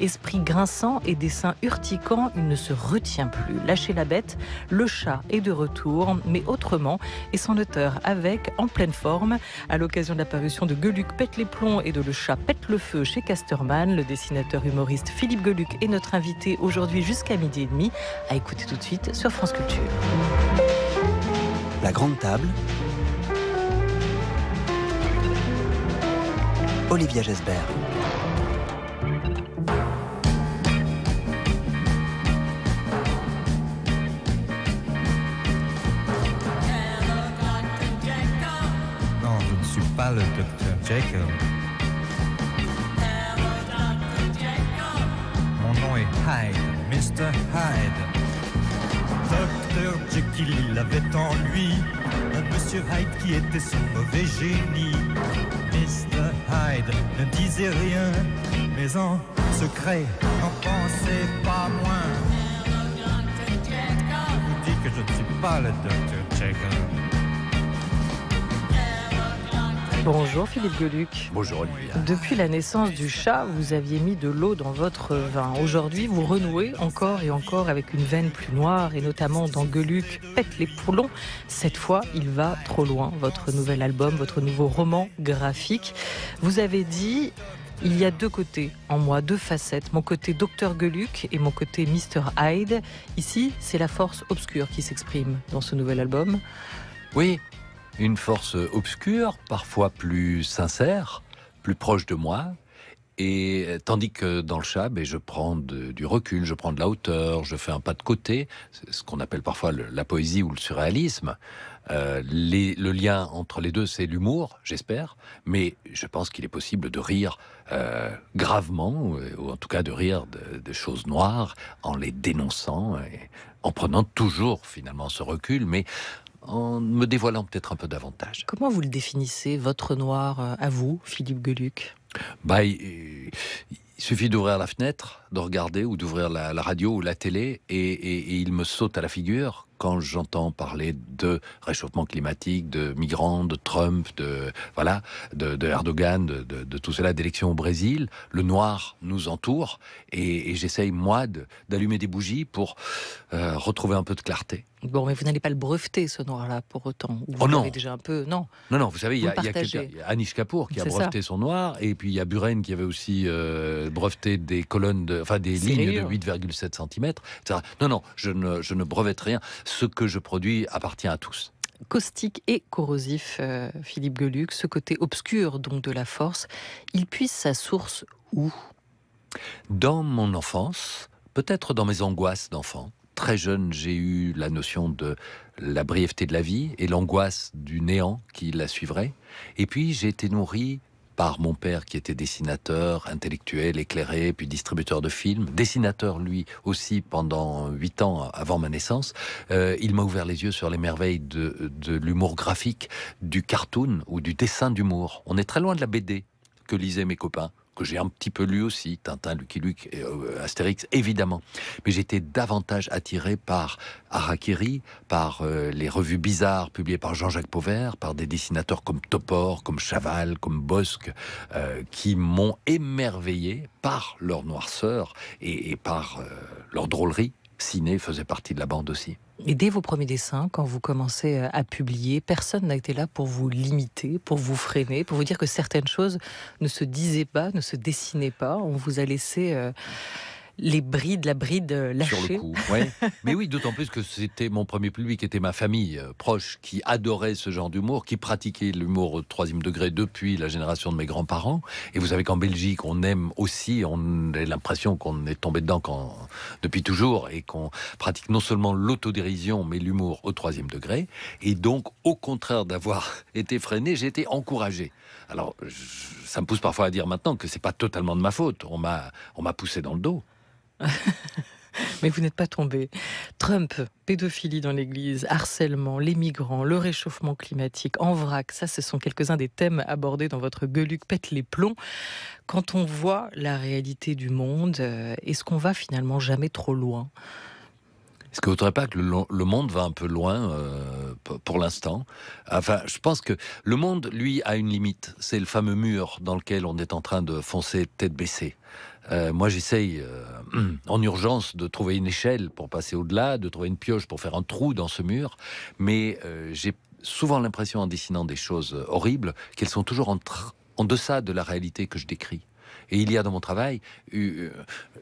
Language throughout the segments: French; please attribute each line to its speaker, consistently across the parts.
Speaker 1: Esprit grinçant et dessin urticants, il ne se retient plus. Lâchez la bête, le chat est de retour, mais autrement, et son auteur avec, en pleine forme, à l'occasion de l'apparition de Geluc pète les plombs et de Le chat pète le feu chez Casterman, le dessinateur humoriste Philippe Geluc est notre invité aujourd'hui jusqu'à midi et demi, à écouter tout de suite sur France Culture.
Speaker 2: La grande table. Olivia Gesbert.
Speaker 3: le docteur Jekyll.
Speaker 2: Mon nom est Hyde, Mr. Hyde. Docteur Jekyll, il avait en lui un monsieur Hyde qui était son mauvais génie. Mr. Hyde ne disait rien, mais en secret,
Speaker 3: n'en pensait pas moins. Je vous dis que je ne suis pas le docteur Jekyll.
Speaker 1: Bonjour Philippe Geluc. Bonjour Olivier. Depuis la naissance du chat, vous aviez mis de l'eau dans votre vin. Aujourd'hui, vous renouez encore et encore avec une veine plus noire et notamment dans Geluc pète les poulons. Cette fois, il va trop loin. Votre nouvel album, votre nouveau roman graphique. Vous avez dit il y a deux côtés en moi, deux facettes, mon côté Docteur Geluc et mon côté Mr Hyde. Ici, c'est la force obscure qui s'exprime dans ce nouvel album.
Speaker 2: Oui, une force obscure, parfois plus sincère, plus proche de moi. Et tandis que dans le chat, ben, je prends du recul, je prends de la hauteur, je fais un pas de côté, ce qu'on appelle parfois la poésie ou le surréalisme. Euh, le lien entre les deux, c'est l'humour, j'espère, mais je pense qu'il est possible de rire euh, gravement, ou, en tout cas de rire de, choses noires en les dénonçant, et en prenant toujours finalement ce recul, mais en me dévoilant peut-être un peu davantage.
Speaker 1: Comment vous le définissez, votre noir, euh, à vous, Philippe Geluc
Speaker 2: bah, il, suffit d'ouvrir la fenêtre, de regarder ou d'ouvrir la, radio ou la télé, et, il me saute à la figure quand j'entends parler de réchauffement climatique, de migrants, de Trump, de voilà, de, Erdogan, de, tout cela, d'élections au Brésil. Le noir nous entoure, et, j'essaye moi d'allumer des bougies pour euh, retrouver un peu de clarté.
Speaker 1: Bon, mais vous n'allez pas le breveter, ce noir-là, pour autant. Vous oh non. déjà un peu, non. Non,
Speaker 2: non, vous savez, il y, a Anish Kapoor qui a breveté son noir, et puis il y a Buren qui avait aussi euh, breveté des colonnes, de, enfin des lignes de 8,7 hein. cm. Non, non, je ne, je brevette rien. Ce que je produis appartient à tous
Speaker 1: caustique et corrosif, euh, Philippe Geluc, ce côté obscur donc de la force, il puise sa source où
Speaker 2: Dans mon enfance, peut-être dans mes angoisses d'enfant. Très jeune, j'ai eu la notion de la brièveté de la vie et l'angoisse du néant qui la suivrait. Et puis j'ai été nourri par mon père qui était dessinateur, intellectuel, éclairé, puis distributeur de films, dessinateur lui aussi pendant huit ans avant ma naissance. Euh, il m'a ouvert les yeux sur les merveilles de l'humour graphique, du cartoon ou du dessin d'humour. On est très loin de la BD que lisaient mes copains que j'ai un petit peu lu aussi, Tintin, Lucky Luke, et, euh, Astérix, évidemment. Mais j'étais davantage attiré par Harakiri, par euh, les revues bizarres publiées par Jean-Jacques Pauvert, par des dessinateurs comme Topor, comme Chaval, comme Bosque, euh, qui m'ont émerveillé par leur noirceur et, et par leur drôlerie. Ciné faisait partie de la bande aussi.
Speaker 1: Et dès vos premiers dessins, quand vous commencez euh, à publier, personne n'a été là pour vous limiter, pour vous freiner, pour vous dire que certaines choses ne se disaient pas, ne se dessinaient pas. On vous a laissé... Euh, les brides, la bride lâchée. Euh, Sur le coup, ouais.
Speaker 2: Mais oui, d'autant plus que c'était mon premier public, était ma famille euh, proche, qui adorait ce genre d'humour, qui pratiquait l'humour au troisième degré depuis la génération de mes grands-parents. Et vous savez qu'en Belgique, on aime aussi, on a l'impression qu'on est tombé dedans depuis toujours et qu'on pratique non seulement l'autodérision, mais l'humour au troisième degré. Et donc, au contraire d'avoir été freiné, j'ai été encouragé. Alors, ça me pousse parfois à dire maintenant que c'est pas totalement de ma faute. On m'a poussé dans le dos.
Speaker 1: Mais vous n'êtes pas tombé. Trump, pédophilie dans l'Église, harcèlement, les migrants, le réchauffement climatique, en vrac, ça ce sont quelques-uns des thèmes abordés dans votre Gueuluc pète les plombs. Quand on voit la réalité du monde, euh, est-ce qu'on va finalement jamais trop loin
Speaker 2: est-ce que vous ne pas que le, monde va un peu loin euh, pour l'instant Enfin, je pense que le monde, lui, a une limite. C'est le fameux mur dans lequel on est en train de foncer tête baissée. Euh, moi, j'essaye euh, en urgence de trouver une échelle pour passer au-delà, de trouver une pioche pour faire un trou dans ce mur, mais euh, j'ai souvent l'impression en dessinant des choses horribles qu'elles sont toujours en deçà de la réalité que je décris. Et il y a dans mon travail, euh,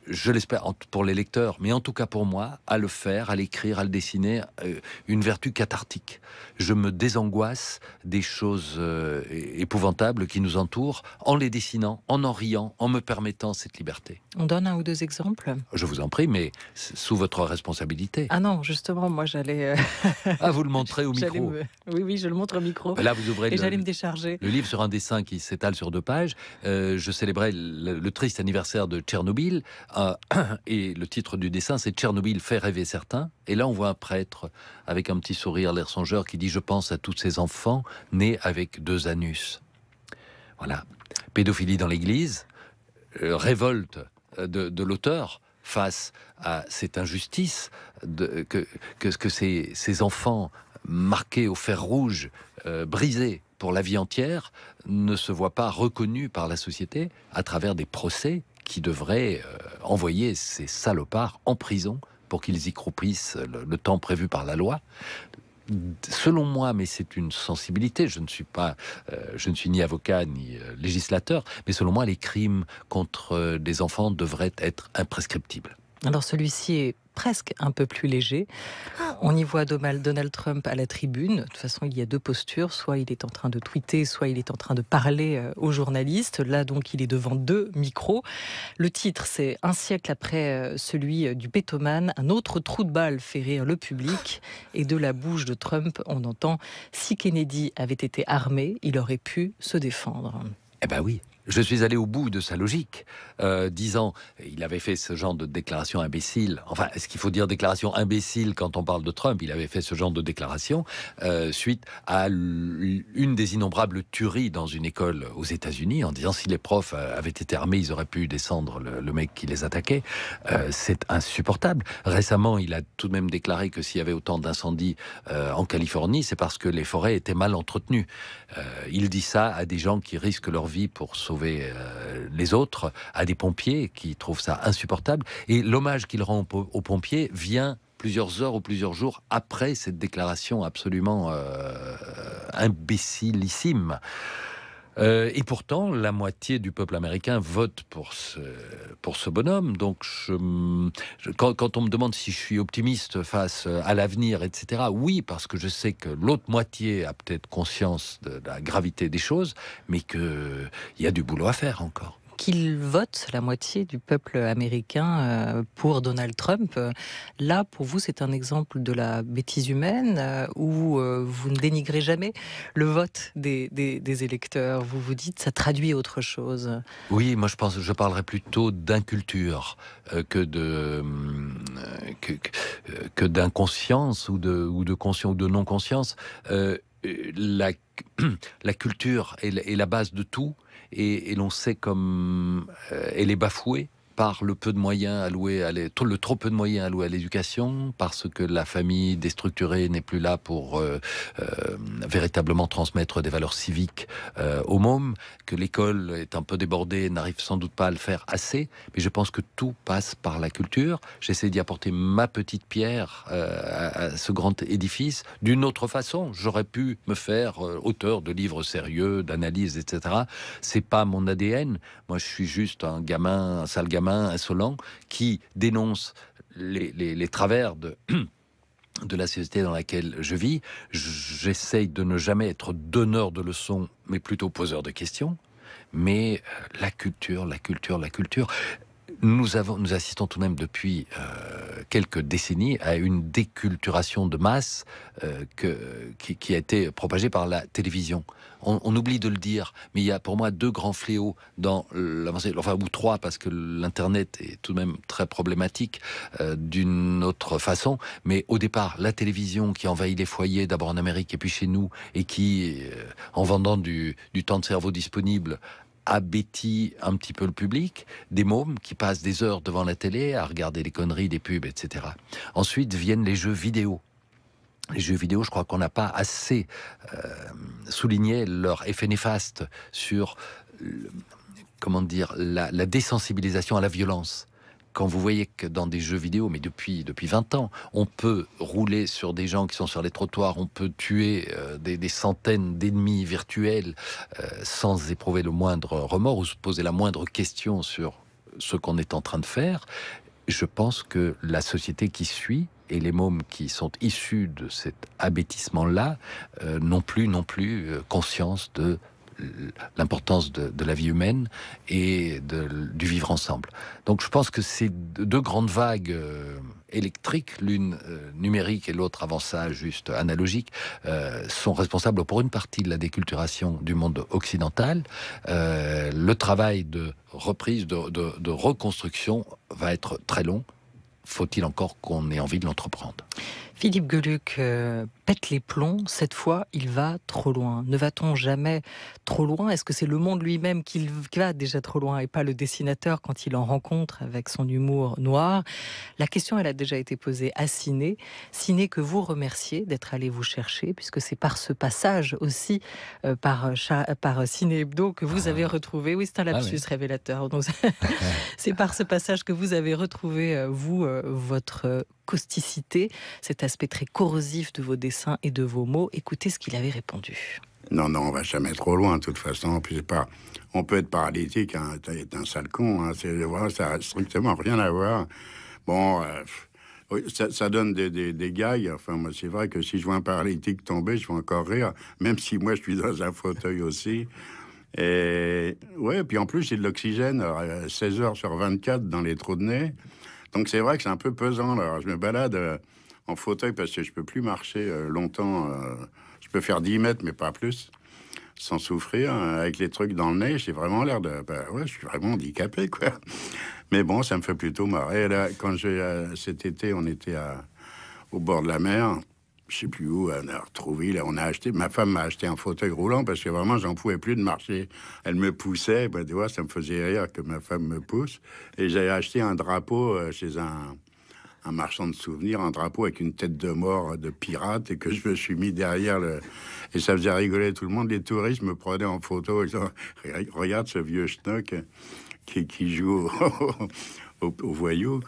Speaker 2: je l'espère pour les lecteurs, mais en tout cas pour moi, à le faire, à l'écrire, à le dessiner, euh, une vertu cathartique. Je me désangoisse des choses euh, épouvantables qui nous entourent en les dessinant, en en riant, en me permettant cette liberté.
Speaker 1: On donne un ou deux exemples
Speaker 2: Je vous en prie, mais sous votre responsabilité.
Speaker 1: Ah non, justement, moi j'allais... À
Speaker 2: ah, vous le montrer au micro
Speaker 1: Oui, oui, je le montre au micro. Là, vous ouvrez Et j'allais me décharger. Le
Speaker 2: livre sur un dessin qui s'étale sur deux pages. je célébrais le, triste anniversaire de Tchernobyl, euh, et le titre du dessin, c'est Tchernobyl fait rêver certains. Et là, on voit un prêtre avec un petit sourire, l'air songeur, qui dit Je pense à tous ces enfants nés avec deux anus. Voilà. Pédophilie dans l'Église, euh, révolte euh, de, l'auteur face à cette injustice que, que ces, enfants marqués au fer rouge, brisés pour la vie entière ne se voit pas reconnu par la société à travers des procès qui devraient euh, envoyer ces salopards en prison pour qu'ils y croupissent le, temps prévu par la loi selon moi, mais c'est une sensibilité, je ne suis pas, euh, je ne suis ni avocat ni euh, législateur, mais selon moi, les crimes contre des enfants devraient être imprescriptibles.
Speaker 1: Alors celui-ci est presque un peu plus léger. On y voit Donald Trump à la tribune. De toute façon, il y a deux postures. Soit il est en train de tweeter, soit il est en train de parler euh, aux journalistes. Là, donc, il est devant deux micros. Le titre, c'est Un siècle après euh, celui euh, du pétoman, un autre trou de balle fait rire le public. Et de la bouche de Trump, on entend Si Kennedy avait été armé, il aurait pu se défendre.
Speaker 2: Eh ben oui, je suis allé au bout de sa logique, euh, disant, il avait fait ce genre de déclaration imbécile, enfin, est-ce qu'il faut dire déclaration imbécile quand on parle de Trump Il avait fait ce genre de déclaration euh, suite à une des innombrables tueries dans une école aux États-Unis, en disant si les profs euh, avaient été armés, ils auraient pu descendre le, mec qui les attaquait. C'est insupportable. Récemment, il a tout de même déclaré que s'il y avait autant d'incendies en Californie, c'est parce que les forêts étaient mal entretenues. il dit ça à des gens qui risquent leur vie pour sauver euh, les autres à des pompiers qui trouvent ça insupportable. Et l'hommage qu'il rend aux pompiers vient plusieurs heures ou plusieurs jours après cette déclaration absolument euh, imbécilissime. Euh, et pourtant, la moitié du peuple américain vote pour ce, bonhomme. Donc, quand, on me demande si je suis optimiste face euh, à l'avenir, etc., oui, parce que je sais que l'autre moitié a peut-être conscience de la gravité des choses, mais qu'il y a du boulot à faire encore
Speaker 1: qu'il vote la moitié du peuple américain euh, pour Donald Trump. Euh, là, pour vous, c'est un exemple de la bêtise humaine euh, où vous ne dénigrez jamais le vote des, électeurs. Vous vous dites, ça traduit autre chose.
Speaker 2: Oui, moi je pense, je parlerai plutôt d'inculture que de euh, que, d'inconscience ou de, conscience ou de non-conscience, euh, la, culture est, la base de tout et, l'on sait comme euh, elle est bafouée par le peu de moyens alloués à le trop peu de moyens alloués à l'éducation, parce que la famille déstructurée n'est plus là pour euh, euh, véritablement transmettre des valeurs civiques euh, aux mômes, que l'école est un peu débordée, n'arrive sans doute pas à le faire assez, mais je pense que tout passe par la culture. J'essaie d'y apporter ma petite pierre à, à, ce grand édifice. D'une autre façon, j'aurais pu me faire auteur de livres sérieux, d'analyses, etc. C'est pas mon ADN. Moi, je suis juste un gamin, un sale gamin insolent qui dénonce les, travers de, de la société dans laquelle je vis. J'essaye de ne jamais être donneur de leçons, mais plutôt poseur de questions. Mais euh, la culture, la culture, la culture nous, avons, nous assistons tout de même depuis euh, quelques décennies à une déculturation de masse euh, qui, a été propagée par la télévision. On, oublie de le dire, mais il y a pour moi deux grands fléaux dans l'avancée, enfin ou trois parce que l'internet est tout de même très problématique euh, d'une autre façon. Mais au départ, la télévision qui envahit les foyers d'abord en Amérique et puis chez nous et qui, en vendant du temps de cerveau disponible, abétit un petit peu le public, des mômes qui passent des heures devant la télé à regarder les conneries, des pubs, etc. Ensuite viennent les jeux vidéo. Les jeux vidéo, je crois qu'on n'a pas assez euh, souligné leur effet néfaste sur, comment dire, la, désensibilisation à la violence quand vous voyez que dans des jeux vidéo, mais depuis, depuis 20 ans, on peut rouler sur des gens qui sont sur les trottoirs, on peut tuer euh, des, centaines d'ennemis virtuels euh, sans éprouver le moindre remords ou se poser la moindre question sur ce qu'on est en train de faire, je pense que la société qui suit et les mômes qui sont issus de cet abêtissement-là euh, n'ont plus non plus conscience de l'importance de, la vie humaine et du vivre ensemble. Donc je pense que ces deux grandes vagues euh, électriques, l'une euh, numérique et l'autre avant ça juste analogique, euh, sont responsables pour une partie de la déculturation du monde occidental. le travail de reprise, de, reconstruction va être très long. Faut-il encore qu'on ait envie de l'entreprendre
Speaker 1: Philippe pète les plombs, cette fois, il va trop loin. Ne va-t-on jamais trop loin Est-ce que c'est le monde lui-même qui va déjà trop loin et pas le dessinateur quand il en rencontre avec son humour noir La question, elle a déjà été posée à Ciné. Ciné que vous remerciez d'être allé vous chercher, puisque c'est par ce passage aussi, euh, par, par Ciné Hebdo, que vous ah. avez retrouvé. Oui, c'est un ah lapsus révélateur donc révélateur. c'est par ce passage que vous avez retrouvé, euh, vous, euh, votre causticité, cet aspect très corrosif de vos dessins et de vos mots. Écoutez ce qu'il avait répondu.
Speaker 3: Non, non, on va jamais trop loin, de toute façon. pas, on peut être paralytique, hein, un sale con. Hein. c'est, ça n'a strictement rien à voir. Bon, euh, ça, donne des, des, Enfin, moi, c'est vrai que si je vois un paralytique tomber, je vais encore rire, même si moi, je suis dans un fauteuil aussi. Et ouais, puis en plus, c'est de l'oxygène, 16 euh, heures sur 24 dans les trous de nez. Donc, c'est vrai que c'est un peu pesant. Alors, je me balade. Euh, en fauteuil parce que je peux plus marcher euh, longtemps. Euh, je peux faire 10 mètres, mais pas plus, sans souffrir. Euh, avec les trucs dans le nez, j'ai vraiment l'air de. Bah ouais, je suis vraiment handicapé, quoi. Mais bon, ça me fait plutôt marrer. Là, quand j'ai. cet été, on était à, au bord de la mer je sais plus où, on a retrouvé, on a acheté, ma femme m'a acheté un fauteuil roulant parce que vraiment, j'en pouvais plus de marcher. Elle me poussait, Bah, tu vois, ça me faisait rire que ma femme me pousse. Et j'ai acheté un drapeau chez un, un marchand de souvenirs, un drapeau avec une tête de mort de pirate et que je me suis mis derrière le. Et ça faisait rigoler tout le monde. Les touristes me prenaient en photo. Et disaient, Regarde ce vieux schnock qui, joue au, voyou.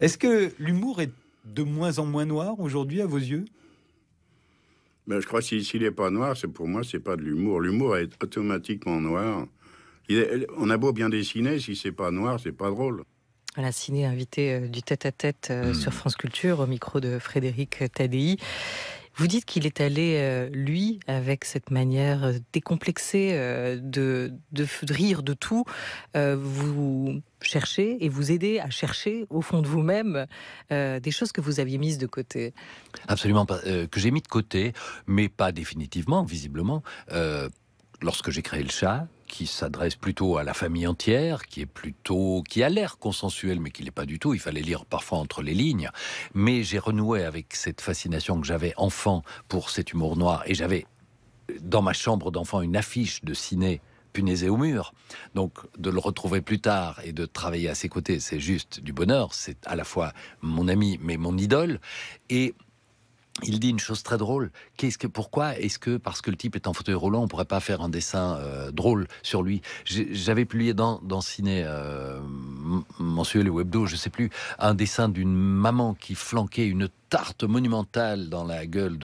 Speaker 3: Est-ce que l'humour est de moins en moins noir aujourd'hui à vos yeux ben, Je crois que s'il n'est pas noir, c'est pour moi, c'est pas de l'humour. L'humour est automatiquement noir. on a beau bien dessiner, si c'est pas noir, c'est pas drôle
Speaker 1: la Ciné, invité euh, du tête-à-tête euh, hmm. sur France Culture, au micro de Frédéric Tadei. Vous dites qu'il est allé, euh, lui, avec cette manière décomplexée de, rire de tout, vous chercher et vous aider à chercher au fond de vous-même des choses que vous aviez mises de côté.
Speaker 2: Absolument que j'ai mis de côté, mais pas définitivement, visiblement. lorsque j'ai créé le chat, qui s'adresse plutôt à la famille entière, qui est plutôt, qui a l'air consensuel, mais qui n'est pas du tout. Il fallait lire parfois entre les lignes. Mais j'ai renoué avec cette fascination que j'avais enfant pour cet humour noir, et j'avais dans ma chambre d'enfant une affiche de ciné punaisé au mur. Donc de le retrouver plus tard et de travailler à ses côtés, c'est juste du bonheur. C'est à la fois mon ami, mais mon idole. Et il dit une chose très drôle. Qu'est-ce que, pourquoi est-ce que, parce que le type est en fauteuil roulant, on pourrait pas faire un dessin euh, drôle sur lui J'avais publié dans, dans Ciné euh, mensuel Webdo, webdo, je sais plus, un dessin d'une maman qui flanquait une tarte monumentale dans la gueule